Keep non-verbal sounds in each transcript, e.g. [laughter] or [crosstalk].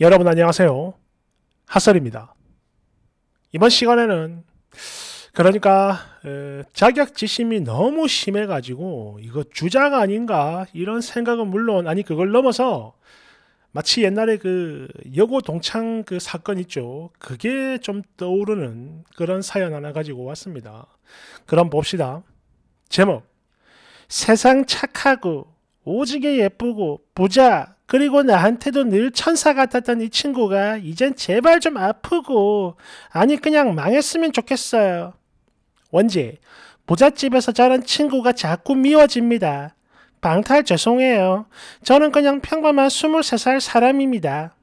여러분 안녕하세요. 핫설입니다. 이번 시간에는 그러니까 어, 자격지심이 너무 심해가지고 이거 주작 아닌가 이런 생각은 물론 아니 그걸 넘어서 마치 옛날에 그 여고 동창 그 사건 있죠. 그게 좀 떠오르는 그런 사연 하나 가지고 왔습니다. 그럼 봅시다. 제목 세상 착하고 오지게 예쁘고 부자 그리고 나한테도 늘 천사 같았던 이 친구가 이젠 제발 좀 아프고 아니 그냥 망했으면 좋겠어요. 원지 부잣집에서 자란 친구가 자꾸 미워집니다. 방탈 죄송해요. 저는 그냥 평범한 23살 사람입니다.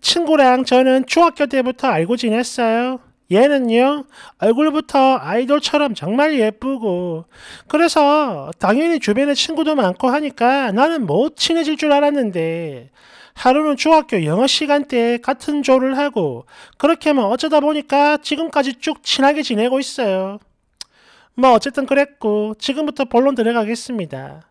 친구랑 저는 중학교 때부터 알고 지냈어요. 얘는요, 얼굴부터 아이돌처럼 정말 예쁘고, 그래서 당연히 주변에 친구도 많고 하니까 나는 뭐 친해질 줄 알았는데, 하루는 중학교 영어 시간 때 같은 조를 하고, 그렇게 뭐 어쩌다 보니까 지금까지 쭉 친하게 지내고 있어요. 뭐 어쨌든 그랬고, 지금부터 본론 들어가겠습니다.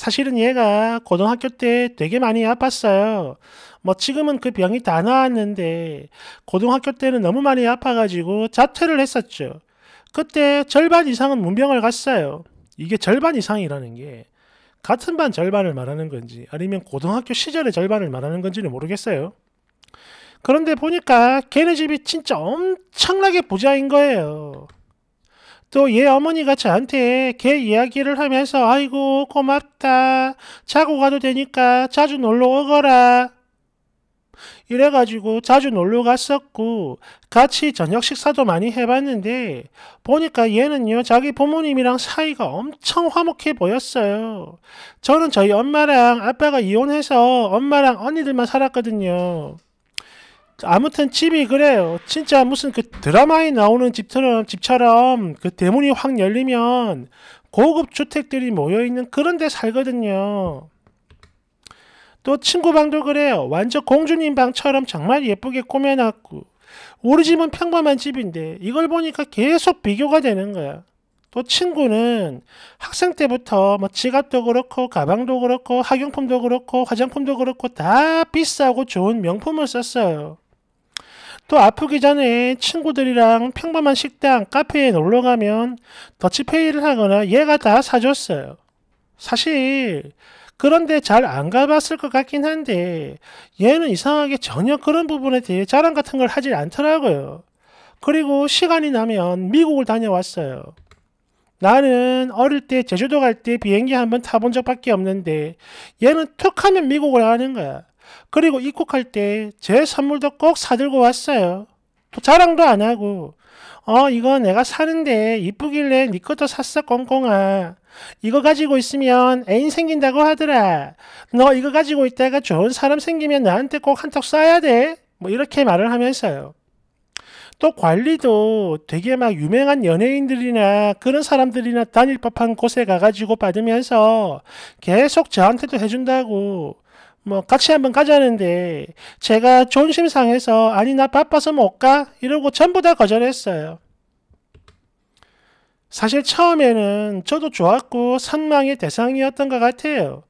사실은 얘가 고등학교 때 되게 많이 아팠어요. 뭐 지금은 그 병이 다 나았는데 고등학교 때는 너무 많이 아파가지고 자퇴를 했었죠. 그때 절반 이상은 문병을 갔어요. 이게 절반 이상이라는 게 같은 반 절반을 말하는 건지 아니면 고등학교 시절의 절반을 말하는 건지는 모르겠어요. 그런데 보니까 걔네 집이 진짜 엄청나게 부자인 거예요. 또얘 어머니가 저한테 걔 이야기를 하면서 아이고 고맙다. 자고 가도 되니까 자주 놀러 오거라. 이래가지고 자주 놀러 갔었고 같이 저녁 식사도 많이 해봤는데 보니까 얘는요 자기 부모님이랑 사이가 엄청 화목해 보였어요. 저는 저희 엄마랑 아빠가 이혼해서 엄마랑 언니들만 살았거든요. 아무튼 집이 그래요. 진짜 무슨 그 드라마에 나오는 집처럼 집처럼 그 대문이 확 열리면 고급 주택들이 모여 있는 그런 데 살거든요. 또 친구 방도 그래요. 완전 공주님 방처럼 정말 예쁘게 꾸며놨고 우리 집은 평범한 집인데 이걸 보니까 계속 비교가 되는 거야. 또 친구는 학생 때부터 뭐 지갑도 그렇고 가방도 그렇고 학용품도 그렇고 화장품도 그렇고 다 비싸고 좋은 명품을 썼어요. 또 아프기 전에 친구들이랑 평범한 식당, 카페에 놀러 가면 더치페이를 하거나 얘가 다 사줬어요. 사실 그런데 잘 안 가봤을 것 같긴 한데 얘는 이상하게 전혀 그런 부분에 대해 자랑 같은 걸 하질 않더라고요. 그리고 시간이 나면 미국을 다녀왔어요. 나는 어릴 때 제주도 갈 때 비행기 한 번 타본 적밖에 없는데 얘는 툭 하면 미국을 아는 거야. 그리고 입국할 때 제 선물도 꼭 사들고 왔어요. 또 자랑도 안 하고 어 이거 내가 사는데 이쁘길래 니네 것도 샀어 꽁꽁아. 이거 가지고 있으면 애인 생긴다고 하더라. 너 이거 가지고 있다가 좋은 사람 생기면 나한테 꼭 한턱 쏴야 돼. 뭐 이렇게 말을 하면서요. 또 관리도 되게 막 유명한 연예인들이나 그런 사람들이나 다닐 법한 곳에 가가지고 받으면서 계속 저한테도 해준다고 뭐 같이 한번 가자는데 제가 존심 상해서 아니 나 바빠서 못 가 이러고 전부 다 거절했어요. 사실 처음에는 저도 좋았고 선망의 대상이었던 것 같아요.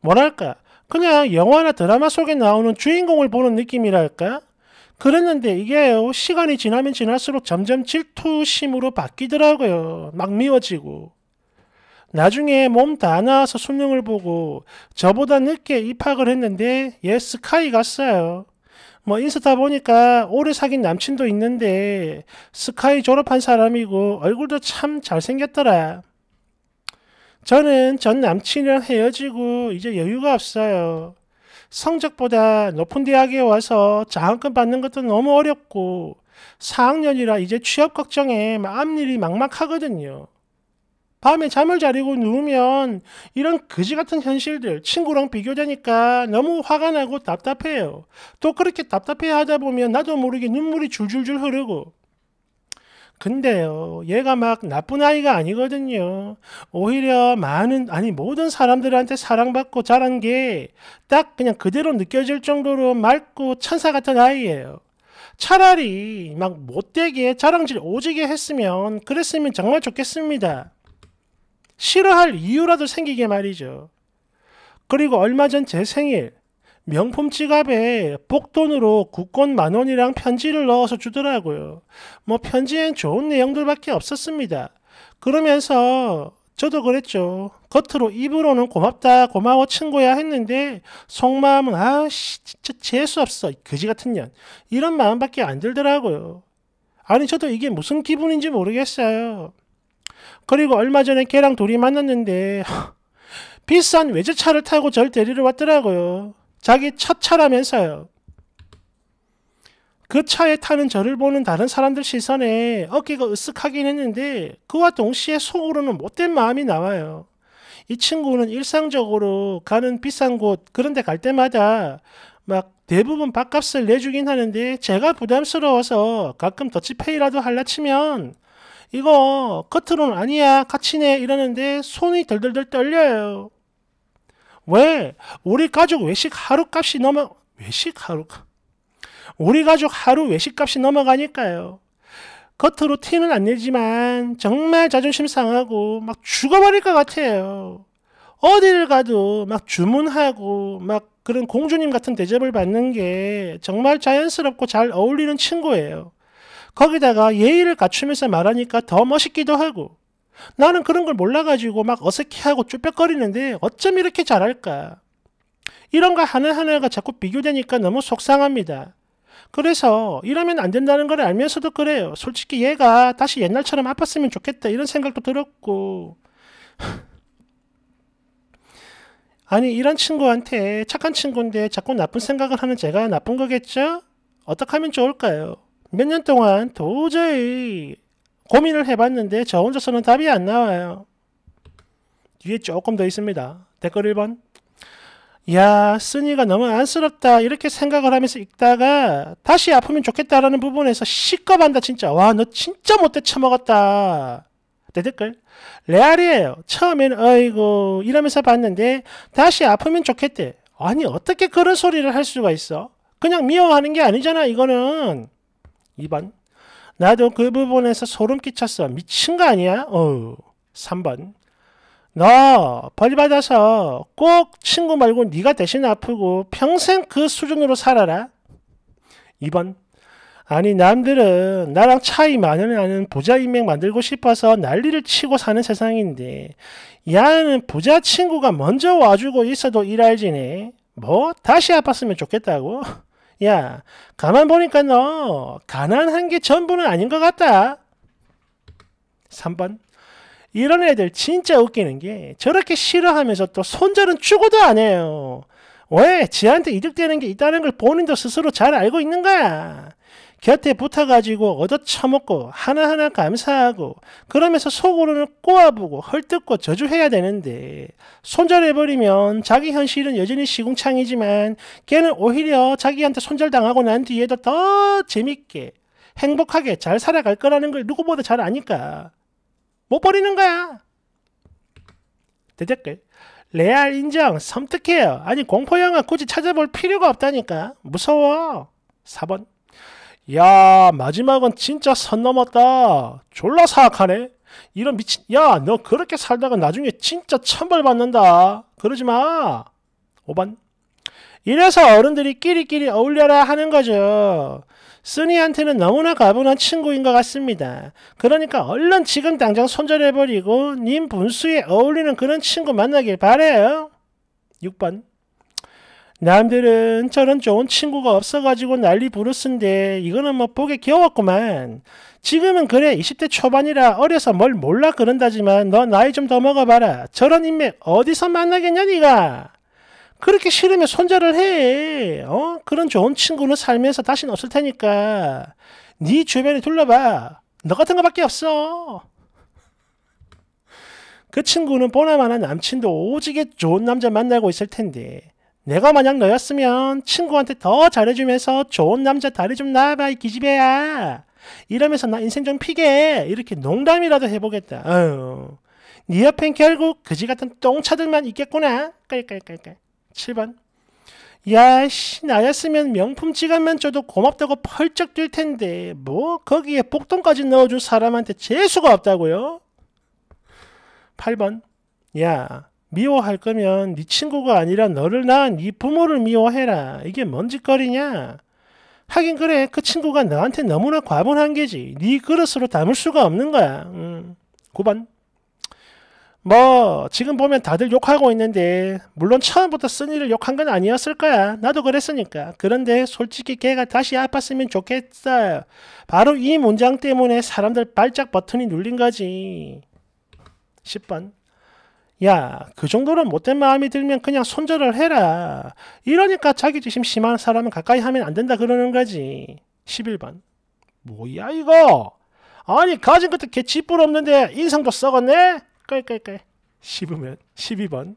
뭐랄까 그냥 영화나 드라마 속에 나오는 주인공을 보는 느낌이랄까? 그랬는데 이게 시간이 지나면 지날수록 점점 질투심으로 바뀌더라고요. 막 미워지고. 나중에 몸 다 나와서 수능을 보고 저보다 늦게 입학을 했는데 얘 스카이 갔어요. 뭐 인스타 보니까 오래 사귄 남친도 있는데 스카이 졸업한 사람이고 얼굴도 참 잘생겼더라. 저는 전 남친이랑 헤어지고 이제 여유가 없어요. 성적보다 높은 대학에 와서 장학금 받는 것도 너무 어렵고 4학년이라 이제 취업 걱정에 앞일이 막막하거든요. 밤에 잠을 자리고 누우면 이런 거지 같은 현실들 친구랑 비교되니까 너무 화가 나고 답답해요. 또 그렇게 답답해 하다 보면 나도 모르게 눈물이 줄줄줄 흐르고 근데요, 얘가 막 나쁜 아이가 아니거든요. 오히려 많은, 아니, 모든 사람들한테 사랑받고 자란 게 딱 그냥 그대로 느껴질 정도로 맑고 천사 같은 아이예요. 차라리 막 못되게 자랑질 오지게 했으면, 그랬으면 정말 좋겠습니다. 싫어할 이유라도 생기게 말이죠. 그리고 얼마 전 제 생일 명품 지갑에 복돈으로 국권 만 원이랑 편지를 넣어서 주더라고요. 뭐 편지엔 좋은 내용들밖에 없었습니다. 그러면서 저도 그랬죠. 겉으로 입으로는 고맙다, 고마워 친구야 했는데 속마음은 아씨 진짜 재수 없어 그지 같은 년 이런 마음밖에 안 들더라고요. 아니 저도 이게 무슨 기분인지 모르겠어요. 그리고 얼마 전에 걔랑 둘이 만났는데 [laughs] 비싼 외제차를 타고 절 데리러 왔더라고요. 자기 첫 차라면서요. 그 차에 타는 저를 보는 다른 사람들 시선에 어깨가 으쓱하긴 했는데 그와 동시에 속으로는 못된 마음이 나와요. 이 친구는 일상적으로 가는 비싼 곳 그런 데갈 때마다 막 대부분 밥값을 내주긴 하는데 제가 부담스러워서 가끔 더치페이라도 할라 치면 이거 겉으로는 아니야 같이네 이러는데 손이 덜덜덜 떨려요. 왜? 우리 가족 외식 하루값이 넘어 외식 하루값 우리 가족 하루 외식값이 넘어가니까요. 겉으로 티는 안 내지만 정말 자존심 상하고 막 죽어버릴 것 같아요. 어디를 가도 막 주문하고 막 그런 공주님 같은 대접을 받는 게 정말 자연스럽고 잘 어울리는 친구예요. 거기다가 예의를 갖추면서 말하니까 더 멋있기도 하고 나는 그런 걸 몰라가지고 막 어색해하고 쭈뼛거리는데 어쩜 이렇게 잘할까? 이런 거 하나하나가 자꾸 비교되니까 너무 속상합니다. 그래서 이러면 안 된다는 걸 알면서도 그래요. 솔직히 얘가 다시 옛날처럼 아팠으면 좋겠다 이런 생각도 들었고. [laughs] 아니 이런 친구한테 착한 친구인데 자꾸 나쁜 생각을 하는 제가 나쁜 거겠죠? 어떻게 하면 좋을까요? 몇년 동안 도저히 고민을 해봤는데 저 혼자서는 답이 안 나와요. 뒤에 조금 더 있습니다. 댓글 1번. 야, 쓰니가 너무 안쓰럽다. 이렇게 생각을 하면서 읽다가 다시 아프면 좋겠다라는 부분에서 시겁한다, 진짜. 와, 너 진짜 못돼 처먹었다. 내 댓글. 레알이에요. 처음엔, 어이구, 이러면서 봤는데 다시 아프면 좋겠대. 아니, 어떻게 그런 소리를 할 수가 있어? 그냥 미워하는 게 아니잖아, 이거는. 2번. 나도 그 부분에서 소름 끼쳤어. 미친 거 아니야? 어. 3번. 너 벌 받아서 꼭 친구 말고 네가 대신 아프고 평생 그 수준으로 살아라. 2번. 아니 남들은 나랑 차이 많이 나는 부자 인맥 만들고 싶어서 난리를 치고 사는 세상인데 야는 부자 친구가 먼저 와주고 있어도 일할지네. 뭐 다시 아팠으면 좋겠다고. 야, 가만 보니까 너 가난한 게 전부는 아닌 것 같다. 3번. 이런 애들 진짜 웃기는 게 저렇게 싫어하면서 또 손절은 죽어도 안 해요. 왜? 지한테 이득되는 게 있다는 걸 본인도 스스로 잘 알고 있는 거야. 곁에 붙어가지고 얻어 처먹고 하나하나 감사하고 그러면서 속으로는 꼬아보고 헐뜯고 저주해야 되는데 손절해버리면 자기 현실은 여전히 시궁창이지만 걔는 오히려 자기한테 손절당하고 난 뒤에도 더 재밌게 행복하게 잘 살아갈 거라는 걸 누구보다 잘 아니까 못 버리는 거야. 대댓글 레알 인정 섬뜩해요. 아니 공포영화 굳이 찾아볼 필요가 없다니까 무서워. 4번 야 마지막은 진짜 선 넘었다 졸라 사악하네 이런 미친 야너 그렇게 살다가 나중에 진짜 천벌받는다 그러지마 오반 이래서 어른들이 끼리끼리 어울려라 하는 거죠 쓰니한테는 너무나 가분한 친구인 것 같습니다. 그러니까 얼른 지금 당장 손절해버리고 님 분수에 어울리는 그런 친구 만나길 바래요. 6번 남들은 저런 좋은 친구가 없어가지고 난리 부르스인데 이거는 뭐 보기 귀여웠구만. 지금은 그래 20대 초반이라 어려서 뭘 몰라 그런다지만 너 나이 좀 더 먹어봐라. 저런 인맥 어디서 만나겠냐 니가. 그렇게 싫으면 손절을 해. 어? 그런 좋은 친구는 살면서 다신 없을 테니까. 네 주변에 둘러봐. 너 같은 거밖에 없어. 그 친구는 보나마나 남친도 오지게 좋은 남자 만나고 있을 텐데 내가 만약 너였으면 친구한테 더 잘해주면서 좋은 남자 다리 좀 놔봐 이 기집애야 이러면서 나 인생 좀 피게 이렇게 농담이라도 해보겠다 어네 옆엔 결국 그지 같은 똥차들만 있겠구나 깔깔깔깔 7번 야씨 나였으면 명품 지갑만 줘도 고맙다고 펄쩍 뛸 텐데 뭐 거기에 복돈까지 넣어줄 사람한테 재수가 없다고요? 8번 야 미워할 거면 네 친구가 아니라 너를 낳은 네 부모를 미워해라. 이게 뭔 짓거리냐? 하긴 그래 그 친구가 너한테 너무나 과분한 게지. 네 그릇으로 담을 수가 없는 거야. 음. 9번 뭐 지금 보면 다들 욕하고 있는데 물론 처음부터 쓴이를 욕한 건 아니었을 거야. 나도 그랬으니까. 그런데 솔직히 걔가 다시 아팠으면 좋겠어. 요 바로 이 문장 때문에 사람들 발작 버튼이 눌린 거지. 10번 야, 그 정도로 못된 마음이 들면 그냥 손절을 해라. 이러니까 자기지심 심한 사람은 가까이 하면 안 된다 그러는 거지. 11번. 뭐야, 이거? 아니, 가진 것도 개찌뿔 없는데 인상도 썩었네? 깔깔깔. 15면, 12번.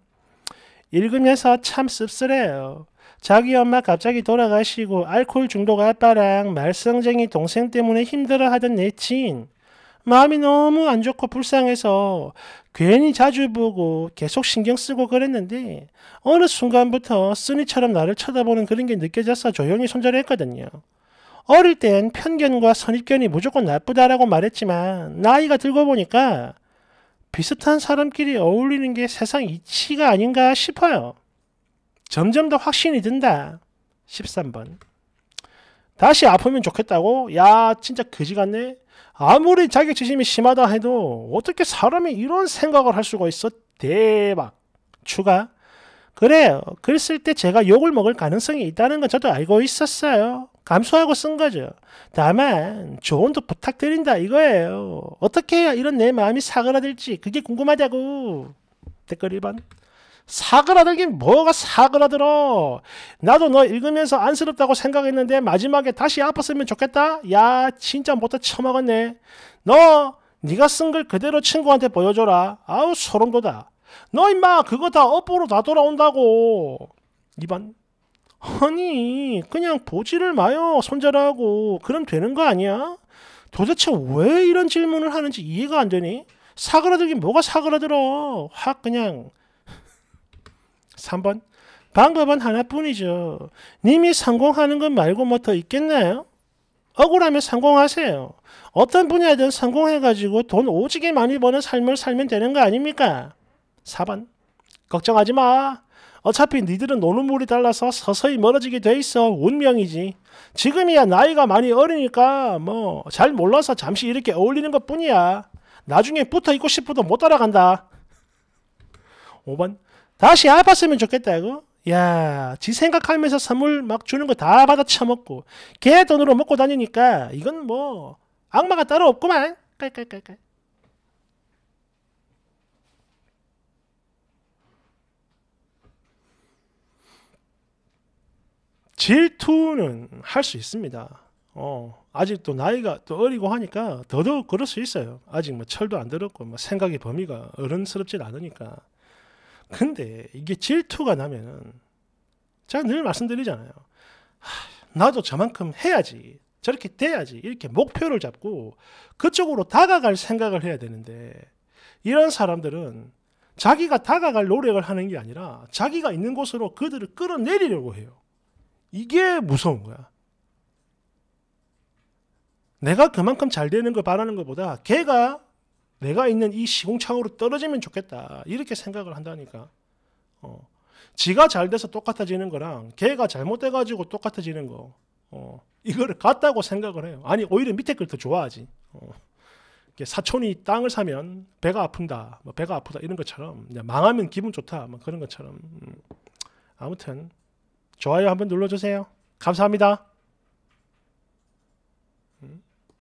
읽으면서 참 씁쓸해요. 자기 엄마 갑자기 돌아가시고 알코올 중독 아빠랑 말썽쟁이 동생 때문에 힘들어하던 내친 마음이 너무 안 좋고 불쌍해서 괜히 자주 보고 계속 신경 쓰고 그랬는데 어느 순간부터 쓰니처럼 나를 쳐다보는 그런 게 느껴져서 조용히 손절했거든요. 어릴 땐 편견과 선입견이 무조건 나쁘다라고 말했지만 나이가 들고 보니까 비슷한 사람끼리 어울리는 게 세상 이치가 아닌가 싶어요. 점점 더 확신이 든다. 13번. 다시 아프면 좋겠다고? 야, 진짜 그지 같네? 아무리 자격지심이 심하다 해도 어떻게 사람이 이런 생각을 할 수가 있어? 대박. 추가. 그래요. 그랬을 때 제가 욕을 먹을 가능성이 있다는 건 저도 알고 있었어요. 감수하고 쓴 거죠. 다만 조언도 부탁드린다 이거예요. 어떻게 해야 이런 내 마음이 사그라들지 그게 궁금하다고. 댓글 1번. 사그라들긴 뭐가 사그라들어. 나도 너 읽으면서 안쓰럽다고 생각했는데 마지막에 다시 아팠으면 좋겠다. 야 진짜 못다 처먹었네. 너 네가 쓴 글 그대로 친구한테 보여줘라. 아우 소름 돋아. 너 임마 그거 다 업보로 다 돌아온다고. 2번 아니 그냥 보지를 마요 손절하고 그럼 되는 거 아니야? 도대체 왜 이런 질문을 하는지 이해가 안 되니? 사그라들긴 뭐가 사그라들어. 확 그냥 3번 방법은 하나뿐이죠. 님이 성공하는 것 말고 뭐 더 있겠나요? 억울하면 성공하세요. 어떤 분야든 성공해가지고 돈 오지게 많이 버는 삶을 살면 되는 거 아닙니까? 4번 걱정하지 마. 어차피 니들은 노는 물이 달라서 서서히 멀어지게 돼 있어. 운명이지. 지금이야 나이가 많이 어리니까 뭐 잘 몰라서 잠시 이렇게 어울리는 것 뿐이야. 나중에 붙어 있고 싶어도 못 따라간다. 5번 다시 알았으면 좋겠다고. 야, 지 생각하면서 선물 막 주는 거 다 받아 처먹고 걔 돈으로 먹고 다니니까 이건 뭐 악마가 따로 없구만. 깔깔깔깔. 질투는 할 수 있습니다. 어, 아직도 나이가 또 어리고 하니까 더더욱 그럴 수 있어요. 아직 뭐 철도 안 들었고 뭐 생각의 범위가 어른스럽지 않으니까. 근데 이게 질투가 나면은 제가 늘 말씀드리잖아요. 하, 나도 저만큼 해야지. 저렇게 돼야지. 이렇게 목표를 잡고 그쪽으로 다가갈 생각을 해야 되는데 이런 사람들은 자기가 다가갈 노력을 하는 게 아니라 자기가 있는 곳으로 그들을 끌어내리려고 해요. 이게 무서운 거야. 내가 그만큼 잘 되는 걸 바라는 것보다 걔가 내가 있는 이 시공창으로 떨어지면 좋겠다. 이렇게 생각을 한다니까. 어. 지가 잘 돼서 똑같아지는 거랑 걔가 잘못돼가지고 똑같아지는 거. 어. 이거를 같다고 생각을 해요. 아니, 오히려 밑에 걸 더 좋아하지. 어. 사촌이 땅을 사면 배가 아픈다, 뭐 배가 아프다 이런 것처럼 망하면 기분 좋다, 뭐 그런 것처럼 음. 아무튼 좋아요 한번 눌러주세요. 감사합니다.